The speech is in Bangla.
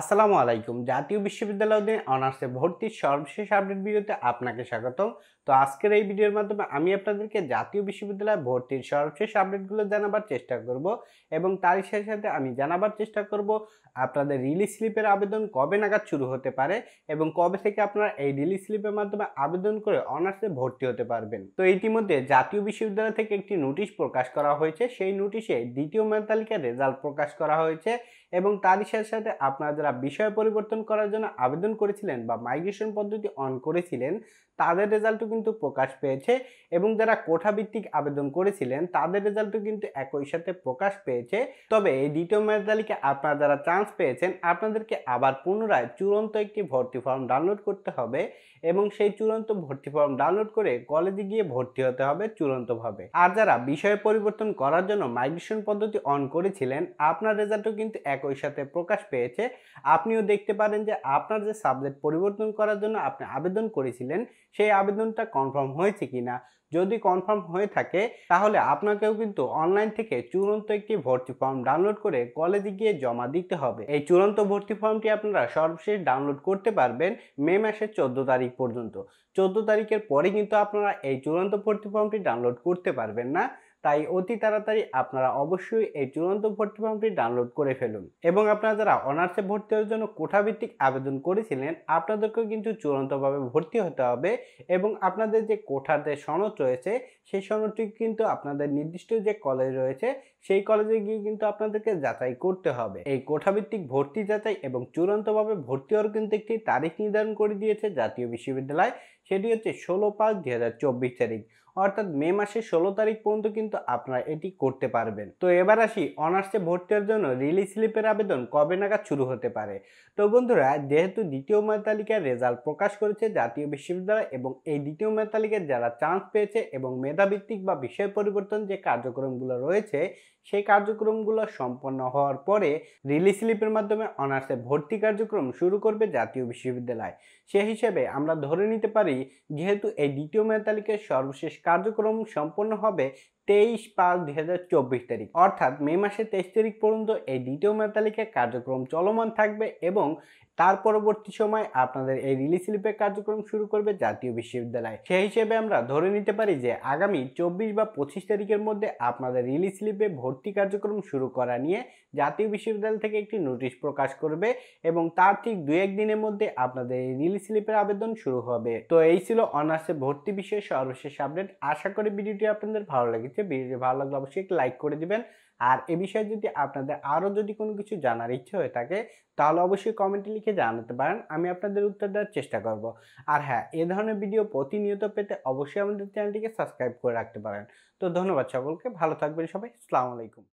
আসসালামু আলাইকুম জাতীয় বিশ্ববিদ্যালয় অধীন অনার্সে ভর্তির সর্বশেষ আপডেট ভিডিওতে আপনাকে স্বাগত তো আজকের এই ভিডিওর মাধ্যমে আমি আপনাদেরকে জাতীয় বিশ্ববিদ্যালয়ে ভর্তির সর্বশেষ আপডেটগুলো জানাবার চেষ্টা করব এবং তার সাথে সাথে আমি জানাবার চেষ্টা করব আপনাদের রিলিজ স্লিপের আবেদন কবে নাগাদ শুরু হতে পারে এবং কবে থেকে আপনারা এই রিলিজ স্লিপের মাধ্যমে আবেদন করে অনার্সে ভর্তি হতে পারবেন তো ইতিমধ্যে জাতীয় বিশ্ববিদ্যালয় থেকে একটি নোটিশ প্রকাশ করা হয়েছে সেই নোটিশে দ্বিতীয় মেধালিকার রেজাল্ট প্রকাশ করা হয়েছে এবং তারই সাথে সাথে আপনারা যারা বিষয় পরিবর্তন করার জন্য আবেদন করেছিলেন বা মাইগ্রেশন পদ্ধতি অন করেছিলেন তাদের রেজাল্টও কিন্তু প্রকাশ পেয়েছে এবং যারা কোঠাভিত্তিক আবেদন করেছিলেন তাদের রেজাল্টও কিন্তু একই সাথে প্রকাশ পেয়েছে তবে এই দ্বিতীয় মেয়াদ তালিকা আপনারা যারা চান্স পেয়েছেন আপনাদেরকে আবার পুনরায় চূড়ান্ত একটি ভর্তি ফর্ম ডাউনলোড করতে হবে এবং সেই চূড়ান্ত ভর্তি ফর্ম ডাউনলোড করে কলেজে গিয়ে ভর্তি হতে হবে চূড়ান্তভাবে আর যারা বিষয় পরিবর্তন করার জন্য মাইগ্রেশন পদ্ধতি অন করেছিলেন আপনার রেজাল্টও কিন্তু একই সাথে প্রকাশ পেয়েছে আপনিও দেখতে পারেন যে আপনার যে সাবজেক্ট পরিবর্তন করার জন্য আপনি আবেদন করেছিলেন সেই আবেদনটা কনফার্ম হয়েছে কি না যদি কনফার্ম হয়ে থাকে তাহলে আপনাকেও কিন্তু অনলাইন থেকে চূড়ান্ত একটি ভর্তি ফর্ম ডাউনলোড করে কলেজে গিয়ে জমা দিতে হবে এই চূড়ান্ত ভর্তি ফর্মটি আপনারা সর্বশেষ ডাউনলোড করতে পারবেন মে মাসের চোদ্দ তারিখ পর্যন্ত চোদ্দ তারিখের পরে কিন্তু আপনারা এই চূড়ান্ত ভর্তি ফর্মটি ডাউনলোড করতে পারবেন না তাই অতি তাড়াতাড়ি আপনারা অবশ্যই এই চূড়ান্ত ভর্তি ফর্মটি ডাউনলোড করে ফেলুন এবং আপনারা যারা অনার্সে ভর্তি হওয়ার জন্য কোঠাভিত্তিক আবেদন করেছিলেন আপনাদেরকেও কিন্তু চূড়ান্তভাবে ভর্তি হতে হবে এবং আপনাদের যে কোঠাতে সনদ রয়েছে সেই সনদটি কিন্তু আপনাদের নির্দিষ্ট যে কলেজ রয়েছে সেই কলেজে গিয়ে কিন্তু আপনাদেরকে যাচাই করতে হবে এই কোঠাভিত্তিক ভর্তি যাচাই এবং চূড়ান্তভাবে ভর্তি হওয়ার কিন্তু একটি তারিখ নির্ধারণ করে দিয়েছে জাতীয় বিশ্ববিদ্যালয় সেটি হচ্ছে ষোলো পাঁচ দুই তারিখ অর্থাৎ মে মাসের ষোলো তারিখ পর্যন্ত কিন্তু আপনারা এটি করতে পারবেন তো এবার আসি অনার্সে ভর্তির জন্য রিলিজ স্লিপের আবেদন কবে নাগাদ শুরু হতে পারে তো বন্ধুরা যেহেতু দ্বিতীয় মেধ তালিকার রেজাল্ট প্রকাশ করেছে জাতীয় বিশ্ববিদ্যালয় এবং এই দ্বিতীয় মেধ তালিকায় যারা চান্স পেয়েছে এবং মেধাভিত্তিক বা বিষয় পরিবর্তন যে কার্যক্রমগুলো রয়েছে সেই কার্যক্রমগুলো সম্পন্ন হওয়ার পরে রিলিজ স্লিপের মাধ্যমে অনার্সে ভর্তি কার্যক্রম শুরু করবে জাতীয় বিশ্ববিদ্যালয় সে হিসেবে আমরা ধরে নিতে পারি যেহেতু এই দ্বিতীয় মেধ তালিকার সর্বশেষ কার্যক্রম সম্পন্ন হবে তেইশ পাঁচ দুই হাজার চব্বিশ তারিখ অর্থাৎ মে মাসের তেইশ তারিখ পর্যন্ত এই দ্বিতীয় মেধা তালিকা কার্যক্রম চলমান থাকবে এবং তার পরবর্তী সময় আপনাদের এই রিলিজ স্লিপের কার্যক্রম শুরু করবে জাতীয় বিশ্ববিদ্যালয় সেই হিসেবে আমরা ধরে নিতে পারি যে আগামী চব্বিশ বা পঁচিশ তারিখের মধ্যে আপনাদের রিলিজ স্লিপে ভর্তি কার্যক্রম শুরু করা নিয়ে জাতীয় বিশ্ববিদ্যালয় থেকে একটি নোটিশ প্রকাশ করবে এবং তার ঠিক দু একদিনের মধ্যে আপনাদের এই রিলিজ স্লিপের আবেদন শুরু হবে তো এই ছিল অনার্সে ভর্তি বিষয়ে সর্বশেষ আপডেট আশা করি ভিডিওটি আপনাদের ভালো লেগেছে হচ্ছে ভিডিওটি ভালো লাগলে অবশ্যই একটি লাইক করে দিবেন আর এ বিষয়ে যদি আপনাদের আরও যদি কোনো কিছু জানার ইচ্ছে হয়ে থাকে তাহলে অবশ্যই কমেন্টে লিখে জানাতে পারেন আমি আপনাদের উত্তর দেওয়ার চেষ্টা করব আর হ্যাঁ এ ধরনের ভিডিও প্রতিনিয়ত পেতে অবশ্যই আমাদের চ্যানেলটিকে সাবস্ক্রাইব করে রাখতে পারেন তো ধন্যবাদ সকলকে ভালো থাকবেন সবাই আলাইকুম